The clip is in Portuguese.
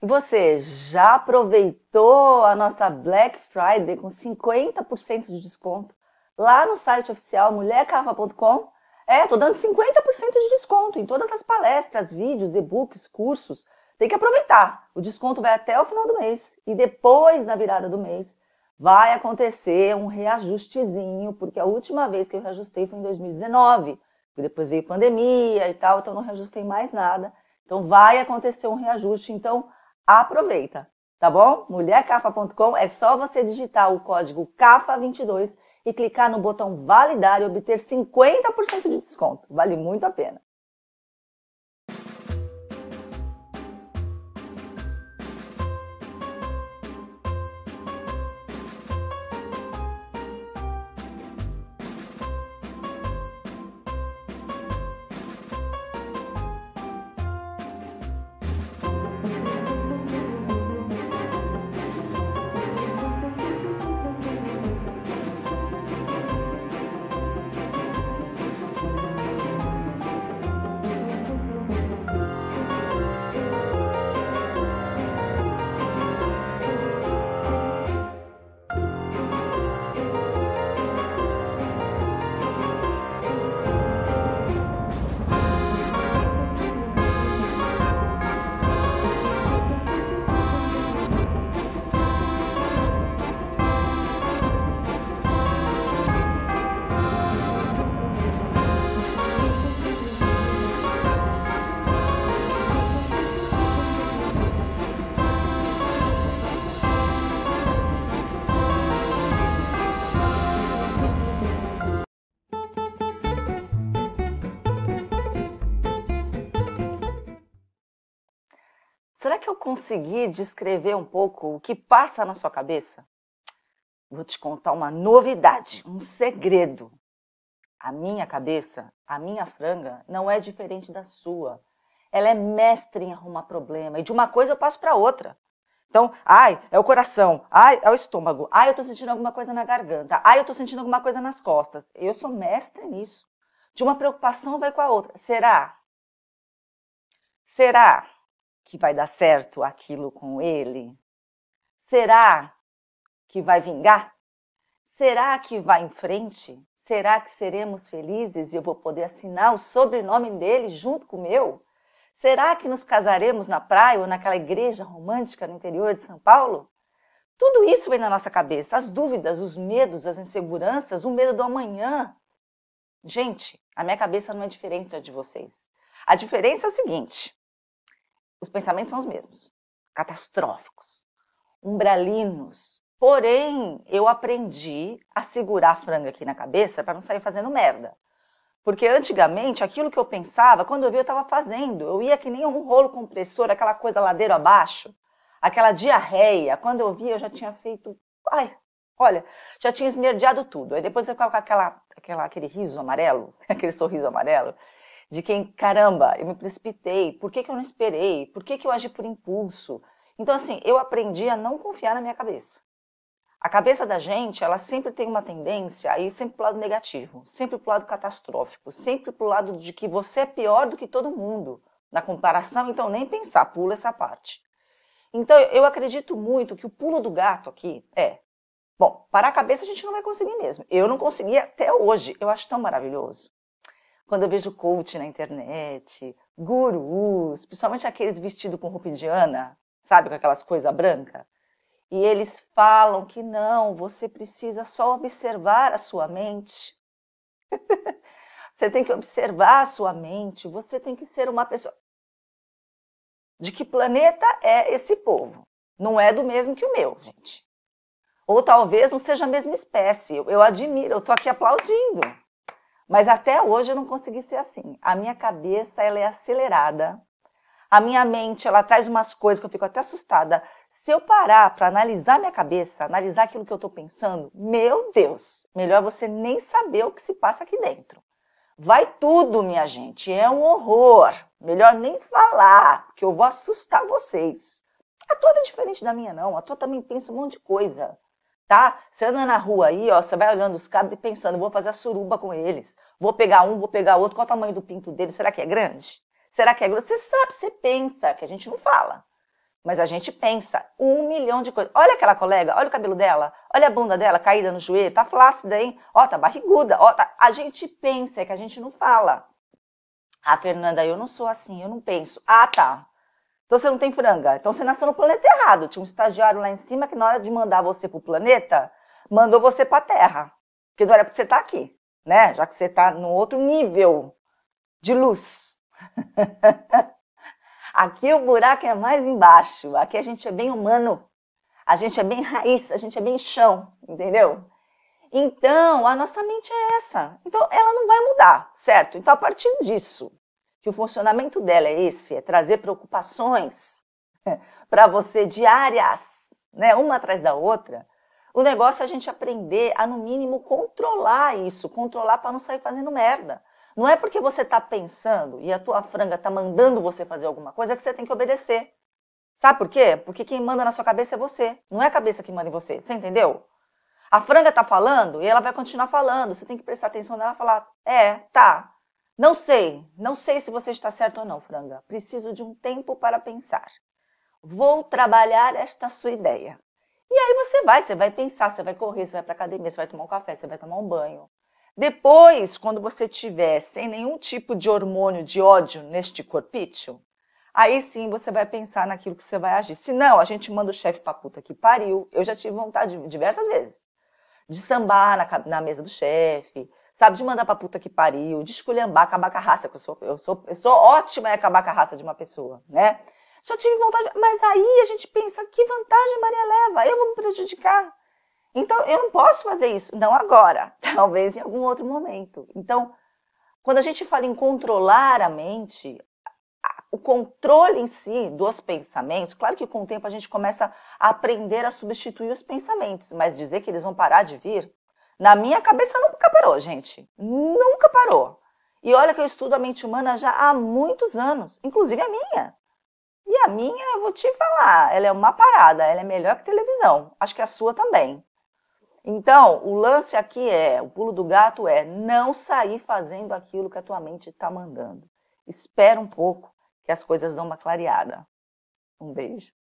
E Você já aproveitou a nossa Black Friday com 50% de desconto lá no site oficial mulhercarva.com? É, tô dando 50% de desconto em todas as palestras, vídeos, e-books, cursos. Tem que aproveitar. O desconto vai até o final do mês e depois da virada do mês vai acontecer um reajustezinho, porque a última vez que eu reajustei foi em 2019. Depois veio pandemia e tal, então não reajustei mais nada. Então vai acontecer um reajuste. Então aproveita, tá bom? Mulhercafa.com é só você digitar o código CAFA22 e clicar no botão validar e obter 50% de desconto. Vale muito a pena. Será que eu consegui descrever um pouco o que passa na sua cabeça? Vou te contar uma novidade, um segredo. A minha cabeça, a minha franga, não é diferente da sua. Ela é mestre em arrumar problema e de uma coisa eu passo para outra. Então, ai, é o coração, ai, é o estômago, ai, eu tô sentindo alguma coisa na garganta, ai, eu tô sentindo alguma coisa nas costas. Eu sou mestre nisso. De uma preocupação vai com a outra. Será? Será? que vai dar certo aquilo com ele? Será que vai vingar? Será que vai em frente? Será que seremos felizes e eu vou poder assinar o sobrenome dele junto com o meu? Será que nos casaremos na praia ou naquela igreja romântica no interior de São Paulo? Tudo isso vem na nossa cabeça, as dúvidas, os medos, as inseguranças, o medo do amanhã. Gente, a minha cabeça não é diferente da de vocês. A diferença é o seguinte: os pensamentos são os mesmos, catastróficos, umbralinos. Porém, eu aprendi a segurar a franga aqui na cabeça para não sair fazendo merda. Porque antigamente, aquilo que eu pensava, quando eu vi, eu estava fazendo. Eu ia que nem um rolo compressor, aquela coisa ladeira abaixo, aquela diarreia. Quando eu vi, eu já tinha feito. Ai, olha, já tinha esmerdeado tudo. Aí depois eu ficava com aquela, aquela, aquele riso amarelo, aquele sorriso amarelo de quem, caramba, eu me precipitei, por que, que eu não esperei, por que, que eu agi por impulso? Então, assim, eu aprendi a não confiar na minha cabeça. A cabeça da gente, ela sempre tem uma tendência a ir sempre para o lado negativo, sempre para o lado catastrófico, sempre para o lado de que você é pior do que todo mundo. Na comparação, então nem pensar, pula essa parte. Então, eu acredito muito que o pulo do gato aqui é, bom, para a cabeça a gente não vai conseguir mesmo. Eu não consegui até hoje, eu acho tão maravilhoso quando eu vejo coach na internet, gurus, principalmente aqueles vestidos com roupa indiana, sabe, com aquelas coisas brancas, e eles falam que não, você precisa só observar a sua mente. você tem que observar a sua mente, você tem que ser uma pessoa. De que planeta é esse povo? Não é do mesmo que o meu, gente. Ou talvez não seja a mesma espécie. Eu, eu admiro, eu estou aqui aplaudindo. Mas até hoje eu não consegui ser assim. A minha cabeça ela é acelerada. A minha mente ela traz umas coisas que eu fico até assustada. Se eu parar para analisar minha cabeça, analisar aquilo que eu estou pensando, meu Deus, melhor você nem saber o que se passa aqui dentro. Vai tudo, minha gente, é um horror. Melhor nem falar, porque eu vou assustar vocês. A tua não é diferente da minha, não. A tua também pensa um monte de coisa tá? Você anda na rua aí, ó, você vai olhando os cabos e pensando, vou fazer a suruba com eles. Vou pegar um, vou pegar outro, qual o tamanho do pinto dele? Será que é grande? Será que é grosso? Você sabe, você pensa, que a gente não fala. Mas a gente pensa um milhão de coisas. Olha aquela colega, olha o cabelo dela, olha a bunda dela caída no joelho, tá flácida, hein? Ó, tá barriguda, ó, tá... A gente pensa, é que a gente não fala. Ah, Fernanda, eu não sou assim, eu não penso. Ah, tá. Então você não tem franga. Então você nasceu no planeta errado. Tinha um estagiário lá em cima que na hora de mandar você pro planeta, mandou você pra Terra. Porque não era pra você estar tá aqui, né? Já que você tá num outro nível de luz. aqui o buraco é mais embaixo. Aqui a gente é bem humano. A gente é bem raiz, a gente é bem chão, entendeu? Então, a nossa mente é essa. Então, ela não vai mudar, certo? Então, a partir disso, que o funcionamento dela é esse, é trazer preocupações né, para você diárias, né, uma atrás da outra, o negócio é a gente aprender a, no mínimo, controlar isso, controlar para não sair fazendo merda. Não é porque você está pensando e a tua franga está mandando você fazer alguma coisa que você tem que obedecer. Sabe por quê? Porque quem manda na sua cabeça é você, não é a cabeça que manda em você, você entendeu? A franga está falando e ela vai continuar falando, você tem que prestar atenção nela e falar, é, tá, não sei, não sei se você está certo ou não, Franga. Preciso de um tempo para pensar. Vou trabalhar esta sua ideia. E aí você vai, você vai pensar, você vai correr, você vai para a academia, você vai tomar um café, você vai tomar um banho. Depois, quando você tiver sem nenhum tipo de hormônio de ódio neste corpício, aí sim você vai pensar naquilo que você vai agir. Se não, a gente manda o chefe a puta que pariu. Eu já tive vontade diversas vezes de sambar na, na mesa do chefe, sabe? De mandar pra puta que pariu, de esculhambar, acabar com a raça, que eu sou, eu sou, eu sou ótima em acabar com a raça de uma pessoa, né? Já tive vontade, mas aí a gente pensa, que vantagem Maria leva? Eu vou me prejudicar. Então, eu não posso fazer isso, não agora, talvez em algum outro momento. Então, quando a gente fala em controlar a mente, o controle em si dos pensamentos, claro que com o tempo a gente começa a aprender a substituir os pensamentos, mas dizer que eles vão parar de vir, na minha cabeça nunca parou, gente. Nunca parou. E olha que eu estudo a mente humana já há muitos anos, inclusive a minha. E a minha, eu vou te falar, ela é uma parada, ela é melhor que televisão. Acho que a sua também. Então, o lance aqui é, o pulo do gato é não sair fazendo aquilo que a tua mente está mandando. Espera um pouco que as coisas dão uma clareada. Um beijo.